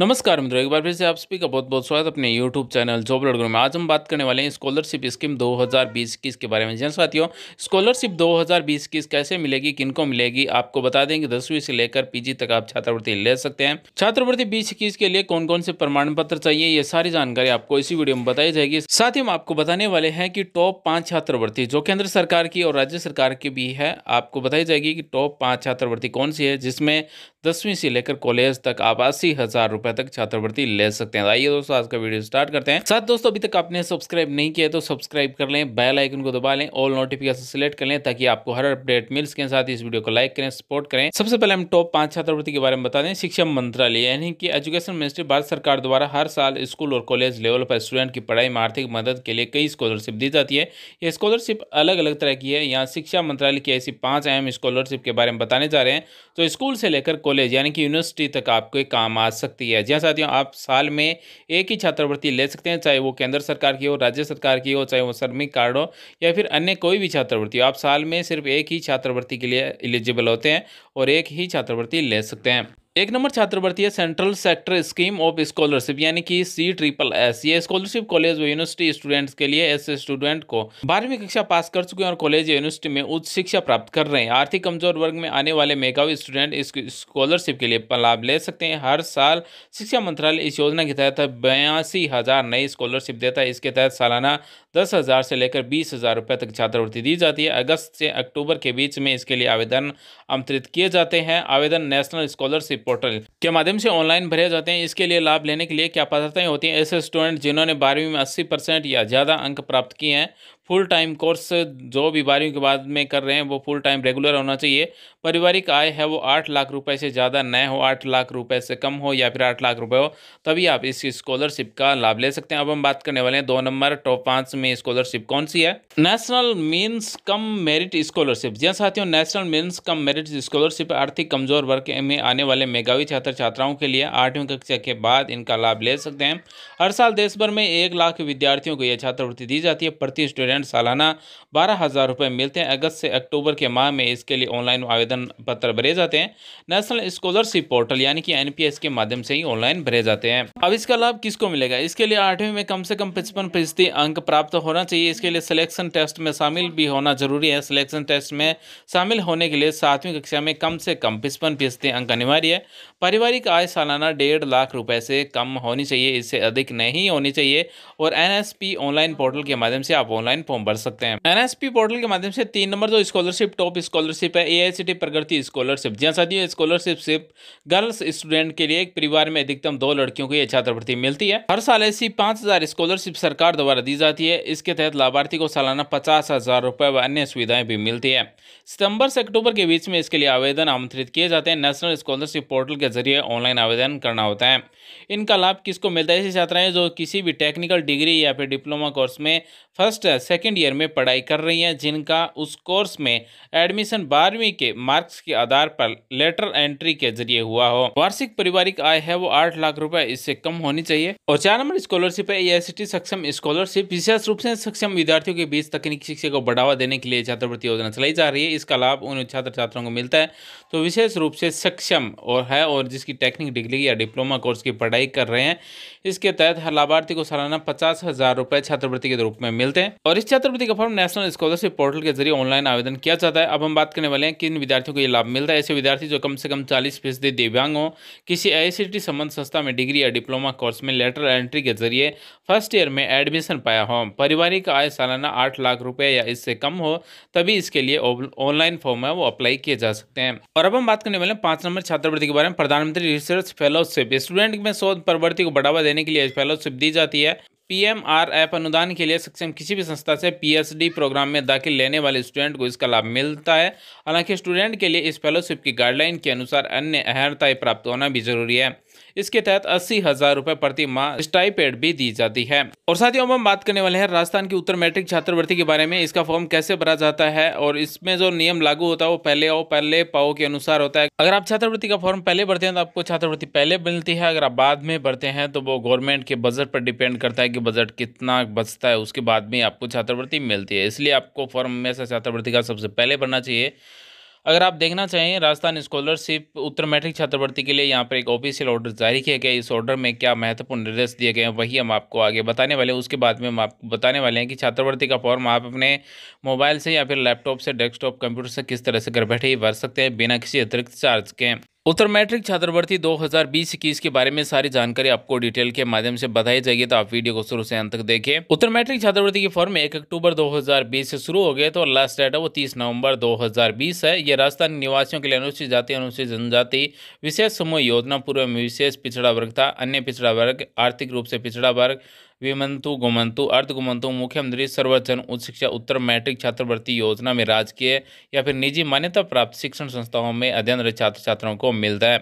नमस्कार मित्रों एक बार फिर से आप सभी का बहुत बहुत स्वागत अपने YouTube चैनल जॉब लड़कों में आज हम बात करने वाले हैं स्कॉलरशिप स्कीम 2020 इक्कीस के बारे में जन साथियों स्कॉलरशिप 2020 इक्कीस कैसे मिलेगी किनको मिलेगी आपको बता दें कि दसवीं से लेकर पीजी तक आप छात्रवृत्ति ले सकते हैं छात्रवृत्ति बीस इक्कीस के लिए कौन कौन से प्रमाण पत्र चाहिए ये सारी जानकारी आपको इसी वीडियो में बताई जाएगी साथ ही हम आपको बताने वाले हैं कि टॉप पाँच छात्रवृत्ति जो केंद्र सरकार की और राज्य सरकार की भी है आपको बताई जाएगी कि टॉप पाँच छात्रवृत्ति कौन सी है जिसमें दसवीं से लेकर कॉलेज तक आप अस्सी हज़ार रुपए तक छात्रवृत्ति ले सकते हैं तो आइए दोस्तों आज का वीडियो स्टार्ट करते हैं साथ दोस्तों अभी तक आपने सब्सक्राइब नहीं किया तो सब्सक्राइब कर लें बेल आइकन को दबा लें ऑल नोटिफिकेशन सेलेक्ट कर लें ताकि आपको हर अपडेट मिल सके साथ इस वीडियो को लाइक करें सपोर्ट करें सबसे पहले हम टॉप पांच छात्रवृत्ति के बारे में बता दें शिक्षा मंत्रालय यानी कि एजुकेशन मिनिस्ट्री भारत सरकार द्वारा हर साल स्कूल और कॉलेज लेवल पर स्टूडेंट की पढ़ाई में आर्थिक मदद के लिए कई स्कॉलरशिप दी जाती है ये स्कॉलरशिप अलग अलग तरह की है यहाँ शिक्षा मंत्रालय की ऐसी पांच अहम स्कॉलरशिप के बारे में बताने जा रहे हैं तो स्कूल से लेकर कॉलेज यानी कि यूनिवर्सिटी तक आपके काम आ सकती है जहाँ साथियों आप साल में एक ही छात्रवृत्ति ले सकते हैं चाहे वो केंद्र सरकार की हो राज्य सरकार की हो चाहे वो श्रमिक कार्ड हो या फिर अन्य कोई भी छात्रवृत्ति हो आप साल में सिर्फ एक ही छात्रवृत्ति के लिए एलिजिबल होते हैं और एक ही छात्रवृत्ति ले सकते हैं एक नंबर छात्रवृत्ति है central sector scheme of scholarship यानी कि सी ट्रिपल एस ये स्कॉलरशिप कॉलेज व यूनिवर्सिटी स्टूडेंट्स के लिए ऐसे स्टूडेंट को बारहवीं कक्षा पास कर चुके हैं और कॉलेज यूनिवर्सिटी में उच्च शिक्षा प्राप्त कर रहे हैं आर्थिक कमजोर वर्ग में आने वाले मेघावी स्टूडेंट इस स्कॉलरशिप के लिए लाभ ले सकते हैं हर साल शिक्षा मंत्रालय इस योजना के तहत बयासी हज़ार नई स्कॉलरशिप देता है इसके तहत सालाना दस हज़ार से लेकर बीस हज़ार रुपये तक छात्रवृत्ति दी जाती है अगस्त से अक्टूबर के बीच में इसके लिए आवेदन आमंत्रित किए किए जाते हैं आवेदन नेशनल स्कॉलरशिप पोर्टल के माध्यम से ऑनलाइन भरे जाते हैं इसके लिए लाभ लेने के लिए क्या पात्रताएं होती हैं ऐसे स्टूडेंट जिन्होंने बारहवीं में अस्सी परसेंट या ज़्यादा अंक प्राप्त किए हैं फुल टाइम कोर्स जो भी बारहवीं के बाद में कर रहे हैं वो फुल टाइम रेगुलर होना चाहिए पारिवारिक आय है वो आठ लाख रुपए से ज़्यादा न हो आठ लाख रुपए से कम हो या फिर आठ लाख रुपए हो तभी आप इस स्कॉलरशिप का लाभ ले सकते हैं अब हम बात करने वाले हैं दो नंबर टॉप पाँच में स्कॉलरशिप कौन सी है national means cum merit scholarship जी हाँ साथियों national means cum merit scholarship आर्थिक कमजोर वर्ग में आने वाले मेगावी छात्र छात्राओं के लिए आठवीं कक्षा के बाद इनका लाभ ले सकते हैं हर साल देश भर में एक लाख विद्यार्थियों को यह छात्रवृत्ति दी जाती है प्रति स्टूडेंट स्टूडेंट सालाना बारह हज़ार रुपये मिलते हैं अगस्त से अक्टूबर के माह में इसके लिए ऑनलाइन आवेदन पत्र भरे जाते हैं नेशनल स्कॉलरशिप पोर्टल यानी कि एन के माध्यम से ही ऑनलाइन भरे जाते हैं अब इसका लाभ किसको मिलेगा इसके लिए आठवीं में कम से कम पचपन फीसदी अंक प्राप्त होना चाहिए इसके लिए सिलेक्शन टेस्ट में शामिल भी होना जरूरी है सिलेक्शन टेस्ट में शामिल होने के लिए सातवीं कक्षा में कम से कम पचपन फीसदी अंक अनिवार्य है पारिवारिक आय सालाना डेढ़ लाख रुपए से कम होनी चाहिए इससे अधिक नहीं होनी चाहिए और एनएसपी ऑनलाइन पोर्टल के माध्यम से आप ऑनलाइन फॉर्म भर सकते हैं एनएसपी पोर्टल के माध्यम से तीन नंबर जो स्कॉलरशिप टॉप स्कॉलरशिप है ए आई प्रगति स्कॉलरशिप जी साथियों स्कॉलरशिप सिर्फ गर्ल्स स्टूडेंट के लिए एक परिवार में अधिकतम दो लड़कियों को यह छात्रवृत्ति मिलती है हर साल ऐसी पांच स्कॉलरशिप सरकार द्वारा दी जाती है इसके तहत लाभार्थी को सालाना पचास हजार रुपए व अन्य सुविधाएं भी मिलती है सितंबर से अक्टूबर के बीच में इसके लिए आवेदन आमंत्रित किए जाते हैं नेशनल स्कॉलरशिप पोर्टल के जरिए ऑनलाइन आवेदन करना होता है इनका लाभ किसको मिलता है ऐसी छात्राएं जो किसी भी टेक्निकल डिग्री या फिर डिप्लोमा कोर्स में फर्स्ट से सेकेंड ईयर में पढ़ाई कर रही हैं जिनका उस कोर्स में एडमिशन बारहवीं के मार्क्स के आधार पर लेटर एंट्री के जरिए हुआ हो वार्षिक पारिवारिक आय है वो आठ लाख रुपए इससे कम होनी चाहिए और चार नंबर स्कॉलरशिप है ए सक्षम स्कॉलरशिप विशेष रूप से सक्षम विद्यार्थियों के बीच तकनीकी शिक्षा को बढ़ावा देने के लिए छात्रवृत्ति योजना चलाई जा रही है इसका लाभ उन छात्र छात्राओं को मिलता है तो विशेष रूप से सक्षम और है और जिसकी टेक्निक डिग्री या डिप्लोमा कोर्स की पढ़ाई कर रहे हैं इसके तहत हर लाभार्थी को सालाना पचास हजार रुपए छात्रवृत्ति के रूप में मिलते हैं और वरिष्ठ छात्रवृत्ति का फॉर्म नेशनल स्कॉलरशिप पोर्टल के जरिए ऑनलाइन आवेदन किया जाता है अब हम बात करने वाले हैं किन विद्यार्थियों को ये लाभ मिलता है ऐसे विद्यार्थी जो कम से कम चालीस फीसदी दिव्यांग हों किसी आई संबंध संस्था में डिग्री या डिप्लोमा कोर्स में लेटर एंट्री के जरिए फर्स्ट ईयर में एडमिशन पाया हो पारिवारिक आय सालाना आठ लाख रुपये या इससे कम हो तभी इसके लिए ऑनलाइन फॉर्म है वो अप्लाई किए जा सकते हैं और अब हम बात करने वाले हैं पाँच नंबर छात्रवृत्ति के बारे में प्रधानमंत्री रिसर्च फेलोशिप स्टूडेंट में शोध प्रवृत्ति को बढ़ावा देने के लिए फेलोशिप दी जाती है आर एफ अनुदान के लिए सक्षम किसी भी संस्था से पीएचडी प्रोग्राम में दाखिल लेने वाले स्टूडेंट को इसका लाभ मिलता है हालांकि स्टूडेंट के लिए इस फेलोशिप की गाइडलाइन के अनुसार अन्य अहर्ताएँ प्राप्त होना भी जरूरी है इसके तहत अस्सी हजार रूपए प्रति माह स्टाइपेड भी दी जाती है और साथ ही हम बात करने वाले हैं राजस्थान की उत्तर मैट्रिक छात्रवृत्ति के बारे में इसका फॉर्म कैसे भरा जाता है और इसमें जो नियम लागू होता है वो पहले और पहले पाओ के अनुसार होता है अगर आप छात्रवृत्ति का फॉर्म पहले भरते हैं तो आपको छात्रवृत्ति पहले मिलती है अगर आप बाद में भरते हैं तो वो गवर्नमेंट के बजट पर डिपेंड करता है कि बजट कितना बचता है उसके बाद में आपको छात्रवृत्ति मिलती है इसलिए आपको फॉर्म हमेशा छात्रवृत्ति का सबसे पहले भरना चाहिए अगर आप देखना चाहें राजस्थान स्कॉलरशिप उत्तर मैट्रिक छात्रवृत्ति के लिए यहाँ पर एक ऑफिशियल ऑर्डर जारी किया गया इस ऑर्डर में क्या महत्वपूर्ण निर्देश दिए गए हैं वही हम आपको आगे बताने वाले हैं उसके बाद में हम आपको बताने वाले हैं कि छात्रवृत्ति का फॉर्म आप अपने मोबाइल से या फिर लैपटॉप से डेस्कटॉप कंप्यूटर से किस तरह से घर बैठे ही भर सकते हैं बिना किसी अतिरिक्त चार्ज के उत्तर मैट्रिक छात्रवृत्ति 2020-21 के बारे में सारी जानकारी आपको डिटेल के माध्यम से बताई जाएगी तो आप वीडियो को शुरू से अंत तक देखें उत्तर मैट्रिक छात्रवृत्ति की फॉर्म एक अक्टूबर 2020 से शुरू हो गए तो लास्ट डेट है वो 30 नवंबर 2020 है ये राजस्थान निवासियों के लिए अनुसूचित जाति अनुसूचित जनजाति विशेष समूह योजना पूर्व में विशेष पिछड़ा वर्ग था अन्य पिछड़ा वर्ग आर्थिक रूप से पिछड़ा वर्ग विमंतु गुमंतु अर्ध गुमंतु मुख्यमंत्री सर्वजन उच्च शिक्षा उत्तर मैट्रिक छात्रवृत्ति योजना में राजकीय या फिर निजी मान्यता प्राप्त शिक्षण संस्थाओं में अध्ययनरत छात्र छात्राओं को मिलता है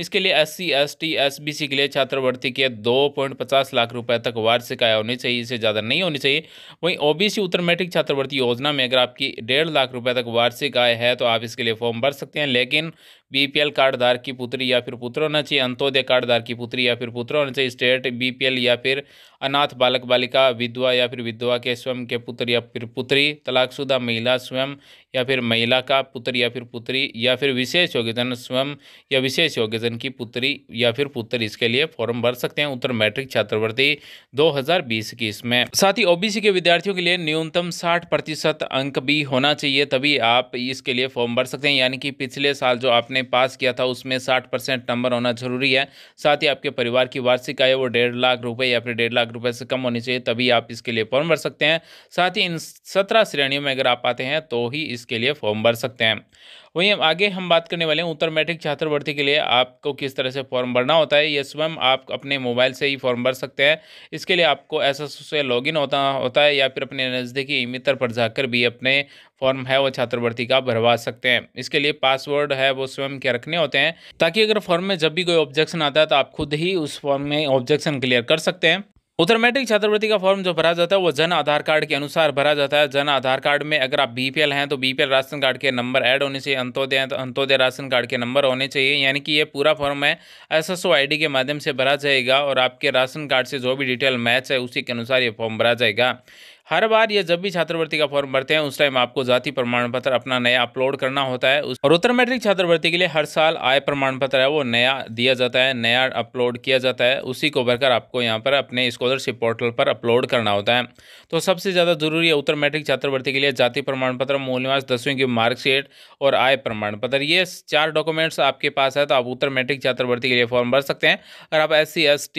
इसके लिए S C S T S B C के लिए छात्रवृत्ति के दो पॉइंट पचास लाख रुपए तक वार्षिक आय होनी चाहिए इससे ज़्यादा नहीं होनी चाहिए वहीं ओ बी सी उत्तर मैट्रिक छात्रवृत्ति योजना में अगर आपकी डेढ़ लाख रुपए तक वार्षिक आय है तो आप इसके लिए फॉर्म भर सकते हैं लेकिन बी पी एल कार्ड की पुत्री या फिर पुत्र होना चाहिए अंत्योदय कार्ड धार की पुत्री या फिर पुत्र होना चाहिए स्टेट बी पी एल या फिर अनाथ बालक बालिका विधवा या फिर विधवा के स्वयं के पुत्र या फिर पुत्री तलाकशुदा महिला स्वयं या फिर महिला का पुत्र या फिर पुत्री या फिर विशेष योग्यजन स्वयं या विशेष योग्यजन गर्दन की पुत्री या फिर पुत्र इसके लिए फॉर्म भर सकते हैं उत्तर मैट्रिक छात्रवृत्ति 2020 की इसमें साथ ही ओबीसी के विद्यार्थियों के लिए न्यूनतम 60 प्रतिशत अंक भी होना चाहिए तभी आप इसके लिए फॉर्म भर सकते हैं यानी कि पिछले साल जो आपने पास किया था उसमें साठ नंबर होना जरूरी है साथ ही आपके परिवार की वार्षिक आय वो डेढ़ लाख रुपये या फिर डेढ़ लाख रुपये से कम होनी चाहिए तभी आप इसके लिए फॉर्म भर सकते हैं साथ ही इन सत्रह श्रेणियों में अगर आप आते हैं तो ही इसके लिए फॉर्म भर सकते हैं वहीं हम आगे हम बात करने वाले हैं उत्तर मैट्रिक छात्रवृत्ति के लिए आपको किस तरह से फॉर्म भरना होता है ये स्वयं आप अपने मोबाइल से ही फॉर्म भर सकते हैं इसके लिए आपको एस से लॉगिन होता होता है या फिर अपने नज़दीकी ई मित्र पर जाकर भी अपने फॉर्म है वो छात्रवृत्ति का भरवा सकते हैं इसके लिए पासवर्ड है वो स्वयं के रखने होते हैं ताकि अगर फॉर्म में जब भी कोई ऑब्जेक्शन आता है तो आप खुद ही उस फॉर्म में ऑब्जेक्शन क्लियर कर सकते हैं उत्तर मैट्रिक छात्रवृत्ति का फॉर्म जो भरा जाता है वो जन आधार कार्ड के अनुसार भरा जाता है जन आधार कार्ड में अगर आप बीपीएल हैं तो बीपीएल राशन कार्ड के नंबर ऐड होने चाहिए अंत्योदय हैं तो अंत्योदय राशन कार्ड के नंबर होने चाहिए यानी कि ये पूरा फॉर्म है एसएसओ आईडी के माध्यम से भरा जाएगा और आपके राशन कार्ड से जो भी डिटेल मैच है उसी के अनुसार ये फॉर्म भरा जाएगा हर बार ये जब भी छात्रवृत्ति का फॉर्म भरते हैं उस टाइम आपको जाति प्रमाण पत्र अपना नया अपलोड करना होता है और उत्तर मैट्रिक छात्रवृत्ति के लिए हर साल आय प्रमाण पत्र है वो नया दिया जाता है नया अपलोड किया जाता है उसी को भरकर आपको यहाँ पर अपने स्कॉलरशिप पोर्टल पर अपलोड करना होता है तो सबसे ज़्यादा जरूरी है उत्तर मैट्रिक छात्रवृत्ति के लिए जाति प्रमाण पत्र मूल्यवास दसवीं की मार्कशीट और आय प्रमाण पत्र ये चार डॉक्यूमेंट्स आपके पास है तो आप उत्तर मैट्रिक छात्रवृत्ति के लिए फॉर्म भर सकते हैं अगर आप एस सी एस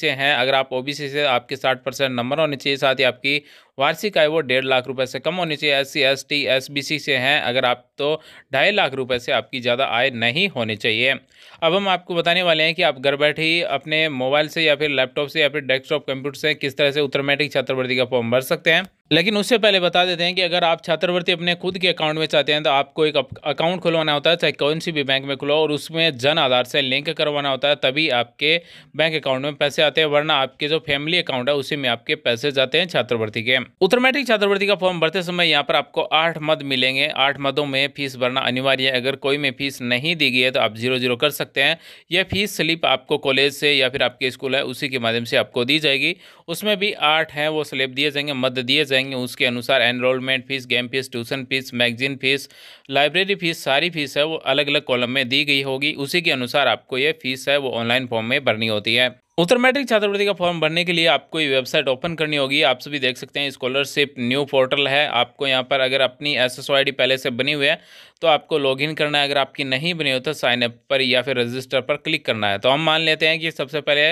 से हैं अगर आप ओ से आपके साठ नंबर होने चाहिए साथ ही आपकी वार्षिक आय वो डेढ़ लाख रुपए से कम होनी चाहिए S C S T S B C से हैं अगर आप तो ढाई लाख रुपए से आपकी ज़्यादा आय नहीं होनी चाहिए अब हम आपको बताने वाले हैं कि आप घर बैठे ही अपने मोबाइल से या फिर लैपटॉप से या फिर डेस्कटॉप कंप्यूटर से किस तरह से उत्तरमेटिक छात्रवृत्ति का फॉर्म भर सकते हैं लेकिन उससे पहले बता देते हैं कि अगर आप छात्रवृत्ति अपने खुद के अकाउंट में चाहते हैं तो आपको एक अकाउंट खुलवाना होता है चाहे कौन सी भी बैंक में खुलवाओ और उसमें जन आधार से लिंक करवाना होता है तभी आपके बैंक अकाउंट में पैसे आते हैं वरना आपके जो फैमिली अकाउंट है उसी में आपके पैसे जाते हैं छात्रवृत्ति के उत्तर मैट्रिक छात्रवृत्ति का फॉर्म भरते समय यहाँ पर आपको आठ मद मिलेंगे आठ मदों में फीस भरना अनिवार्य है अगर कोई में फीस नहीं दी गई है तो आप जीरो जीरो कर सकते हैं यह फीस स्लिप आपको कॉलेज से या फिर आपके स्कूल है उसी के माध्यम से आपको दी जाएगी उसमें भी आठ हैं वो स्लिप दिए जाएंगे मद दिए जाएंगे रहेंगे उसके अनुसार enrollment fees game fees tuition fees magazine fees library fees सारी फ़ीस है वो अलग अलग कॉलम में दी गई होगी उसी के अनुसार आपको ये फ़ीस है वो ऑनलाइन फॉर्म में भरनी होती है उत्तर मैट्रिक छात्रवृत्ति का फॉर्म भरने के लिए आपको ये वेबसाइट ओपन करनी होगी आप सभी देख सकते हैं स्कॉलरशिप न्यू पोर्टल है आपको यहाँ पर अगर अपनी एस एस पहले से बनी हुई है तो आपको लॉगिन करना है अगर आपकी नहीं बनी हो तो साइनअप पर या फिर रजिस्टर पर क्लिक करना है तो हम मान लेते हैं कि सबसे पहले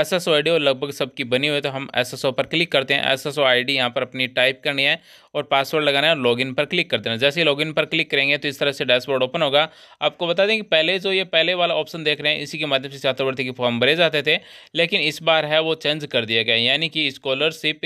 एस एस ओ लगभग सबकी बनी हुई है तो हम एस एस ओ पर क्लिक करते हैं एस एस ओ आई यहाँ पर अपनी टाइप करनी है और पासवर्ड लगाना है लॉगिन पर क्लिक करते हैं जैसे ही लॉगिन पर क्लिक करेंगे तो इस तरह से डैशबोर्ड ओपन होगा आपको बता दें कि पहले जो ये पहले वाला ऑप्शन देख रहे हैं इसी के माध्यम से छात्रवृत्ति के फॉर्म भरे जाते थे लेकिन इस बार है वो चेंज कर दिया गया यानी कि स्कॉलरशिप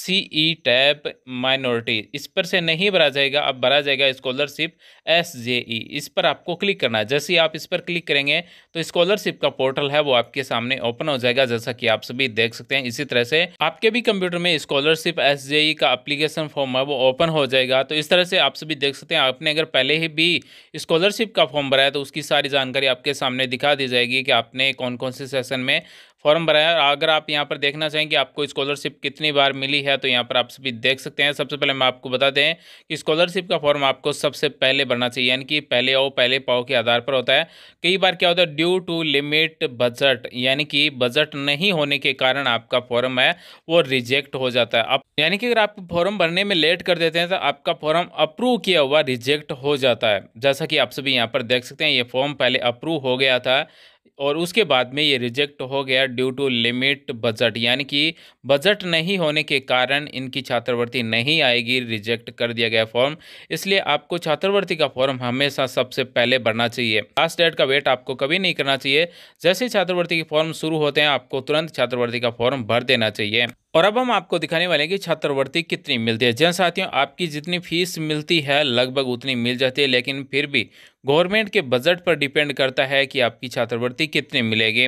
सी ई टैप माइनॉरिटी इस पर से नहीं भरा जाएगा अब भरा जाएगा स्कॉलरशिप एस जे ई इस पर आपको क्लिक करना है जैसे ही आप इस पर क्लिक करेंगे तो स्कॉलरशिप का पोर्टल है वो आपके सामने ओपन हो जाएगा जैसा कि आप सभी देख सकते हैं इसी तरह से आपके भी कंप्यूटर में स्कॉलरशिप एस जे ई का अप्लीकेशन फॉर्म है वो ओपन हो जाएगा तो इस तरह से आप सभी देख सकते हैं आपने अगर पहले ही भी स्कॉलरशिप का फॉर्म भराया तो उसकी सारी जानकारी आपके सामने दिखा दी जाएगी कि आपने कौन कौन से सेशन में फॉर्म भराया है अगर आप यहाँ पर देखना चाहें कि आपको स्कॉलरशिप कितनी बार मिली है तो यहाँ पर आप सभी देख सकते हैं सबसे पहले हम आपको बता दें कि स्कॉलरशिप का फॉर्म आपको सबसे पहले भरना चाहिए यानी कि पहले आओ पहले पाओ के आधार पर होता है कई बार क्या होता है ड्यू टू लिमिट बजट यानी कि बजट नहीं होने के कारण आपका फॉर्म है वो रिजेक्ट हो जाता है अब यानी कि अगर आप फॉर्म भरने में लेट कर देते हैं तो आपका फॉर्म अप्रूव किया हुआ रिजेक्ट हो जाता है जैसा कि आप सभी यहाँ पर देख सकते हैं ये फॉर्म पहले अप्रूव हो गया था और उसके बाद में ये रिजेक्ट हो गया ड्यू टू लिमिट बजट यानी कि बजट नहीं होने के कारण इनकी छात्रवृत्ति नहीं आएगी रिजेक्ट कर दिया गया फॉर्म इसलिए आपको छात्रवृत्ति का फॉर्म हमेशा सबसे पहले भरना चाहिए लास्ट डेट का वेट आपको कभी नहीं करना चाहिए जैसे छात्रवृत्ति के फॉर्म शुरू होते हैं आपको तुरंत छात्रवृत्ति का फॉर्म भर देना चाहिए और अब हम आपको दिखाने वाले हैं कि छात्रवृत्ति कितनी मिलती है जन साथियों आपकी जितनी फीस मिलती है लगभग उतनी मिल जाती है लेकिन फिर भी गवर्नमेंट के बजट पर डिपेंड करता है कि आपकी छात्रवृत्ति कितनी मिलेगी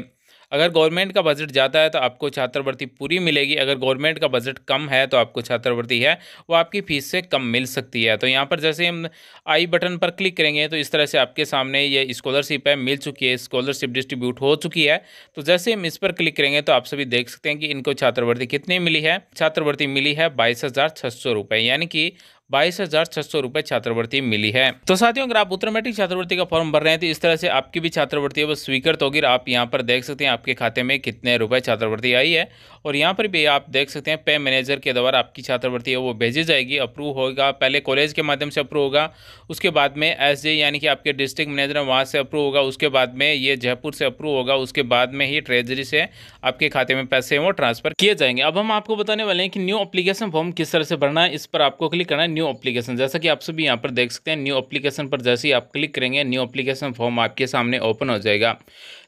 अगर गवर्नमेंट का बजट ज़्यादा है तो आपको छात्रवृत्ति पूरी मिलेगी अगर गवर्नमेंट का बजट कम है तो आपको छात्रवृत्ति है वो आपकी फ़ीस से कम मिल सकती है तो यहाँ पर जैसे हम आई बटन पर क्लिक करेंगे तो इस तरह से आपके सामने ये स्कॉलरशिप है मिल चुकी है स्कॉलरशिप डिस्ट्रीब्यूट हो चुकी है तो जैसे हम इस पर क्लिक करेंगे तो आप सभी देख सकते हैं कि इनको छात्रवृत्ति कितनी मिली है छात्रवृत्ति मिली है बाईस यानी कि बाईस हजार छह सौ रुपए छात्रवृत्ति मिली है तो साथियों अगर आप उत्तर मैट्रिक छात्रवृत्ति का फॉर्म भर रहे हैं तो इस तरह से आपकी भी छात्रवृत्ति है वो स्वीकृत होगी आप यहाँ पर देख सकते हैं आपके खाते में कितने रुपए छात्रवृत्ति आई है और यहाँ पर भी आप देख सकते हैं पे मैनेजर के द्वारा आपकी छात्रवृत्ति है वो भेजी जाएगी अप्रूव होगा पहले कॉलेज के माध्यम से अप्रूव होगा उसके बाद में एस यानी कि आपके डिस्ट्रिक्ट मैनेजर वहाँ से अप्रूव होगा उसके बाद में ये जयपुर से अप्रूव होगा उसके बाद में ही ट्रेजरी से आपके खाते में पैसे वो ट्रांसफर किए जाएंगे अब हम आपको बताने वाले हैं कि न्यू अप्लीकेशन फॉर्म किस तरह से भरना है इस पर आपको क्लिक करना है न्यू अप्लीकेशन जैसा कि आप सभी यहाँ पर देख सकते हैं न्यू अप्लीकेशन पर जैसे ही आप क्लिक करेंगे न्यू अप्लीकेशन फॉर्म आपके सामने ओपन हो जाएगा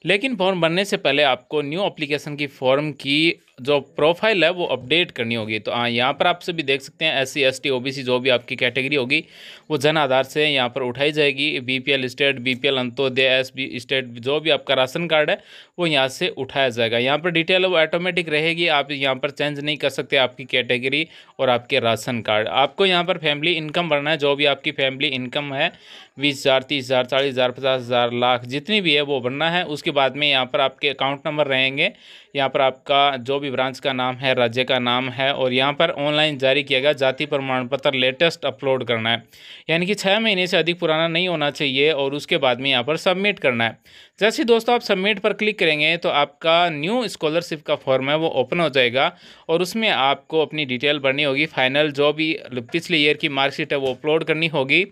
लेकिन फॉर्म भरने से पहले आपको न्यू अप्लीकेशन की फॉर्म की जो प्रोफाइल है वो अपडेट करनी होगी तो हाँ यहाँ पर आप सभी देख सकते हैं S C S T O B C जो भी आपकी कैटेगरी होगी वो जन आधार से यहाँ पर उठाई जाएगी B P L state B P L Antyodaya S B state जो भी आपका राशन कार्ड है वो यहाँ से उठाया जाएगा यहाँ पर डिटेल है वो ऑटोमेटिक रहेगी आप यहाँ पर चेंज नहीं कर सकते आपकी कैटेगरी और आपके राशन कार्ड आपको यहाँ पर फैमिली इनकम भरना है जो भी आपकी फैमिली इनकम है बीस हज़ार तीस हज़ार चालीस हज़ार पचास हज़ार लाख जितनी भी है वो भरना है उसके बाद में यहाँ पर आपके अकाउंट नंबर रहेंगे यहाँ पर आपका जो भी ब्रांच का नाम है राज्य का नाम है और यहाँ पर ऑनलाइन जारी किया गया जाति प्रमाण पत्र लेटेस्ट अपलोड करना है यानी कि छः महीने से अधिक पुराना नहीं होना चाहिए और उसके बाद में यहाँ पर सबमिट करना है जैसे दोस्तों आप सबमिट पर क्लिक करेंगे तो आपका न्यू स्कॉलरशिप का फॉर्म है वो ओपन हो जाएगा और उसमें आपको अपनी डिटेल भरनी होगी फाइनल जो भी पिछले ईयर की मार्कशीट है वो अपलोड करनी होगी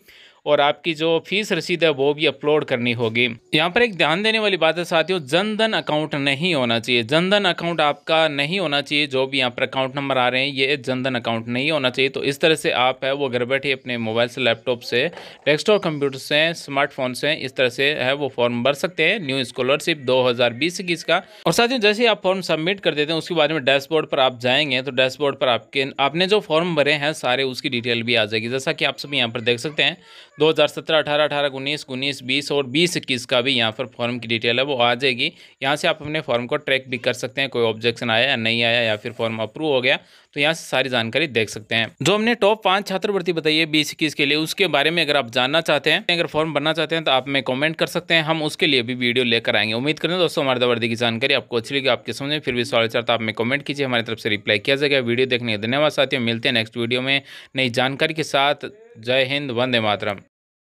और आपकी जो फीस रसीद है वो भी अपलोड करनी होगी यहाँ पर एक ध्यान देने वाली बात है साथियों जनधन अकाउंट नहीं होना चाहिए जनधन अकाउंट आपका नहीं होना चाहिए जो भी यहाँ पर अकाउंट नंबर आ रहे हैं ये जनधन अकाउंट नहीं होना चाहिए तो इस तरह से आप है वो घर बैठे अपने मोबाइल से लैपटॉप से डेस्कटॉप कंप्यूटर से स्मार्टफोन से इस तरह से है वो फॉर्म भर सकते हैं न्यू स्कॉलरशिप दो हज़ार का और साथियों जैसे आप फॉर्म सबमिट कर देते हैं उसके बाद में डैशबोर्ड पर आप जाएंगे तो डैशबोर्ड पर आपके आपने जो फॉर्म भरे हैं सारे उसकी डिटेल भी आ जाएगी जैसा कि आप सभी यहाँ पर देख सकते हैं दो हज़ार सत्रह अठारह अठारह उन्नीस उन्नीस बीस और बीस इक्कीस का भी यहाँ पर फॉर्म की डिटेल है वो आ जाएगी यहाँ से आप अपने फॉर्म को ट्रैक भी कर सकते हैं कोई ऑब्जेक्शन आया या नहीं आया या फिर फॉर्म अप्रूव हो गया तो यहाँ से सारी जानकारी देख सकते हैं जो हमने टॉप पाँच छात्रवृत्ति बताइए बीस इक्कीस के लिए उसके बारे में अगर आप जानना चाहते हैं अगर फॉर्म भरना चाहते हैं तो आप हमें कॉमेंट कर सकते हैं हम उसके लिए भी वीडियो लेकर आएंगे उम्मीद करें दोस्तों हमारे दवर्दी की जानकारी आपको अच्छी लगी आपके समझें फिर भी सवाल चाहता तो आप हमें कॉमेंट कीजिए हमारी तरफ से रिप्लाई किया जाएगा वीडियो देखने के धन्यवाद साथियों मिलते हैं नेक्स्ट वीडियो में नई जानकारी के साथ जय हिंद वंदे मातरम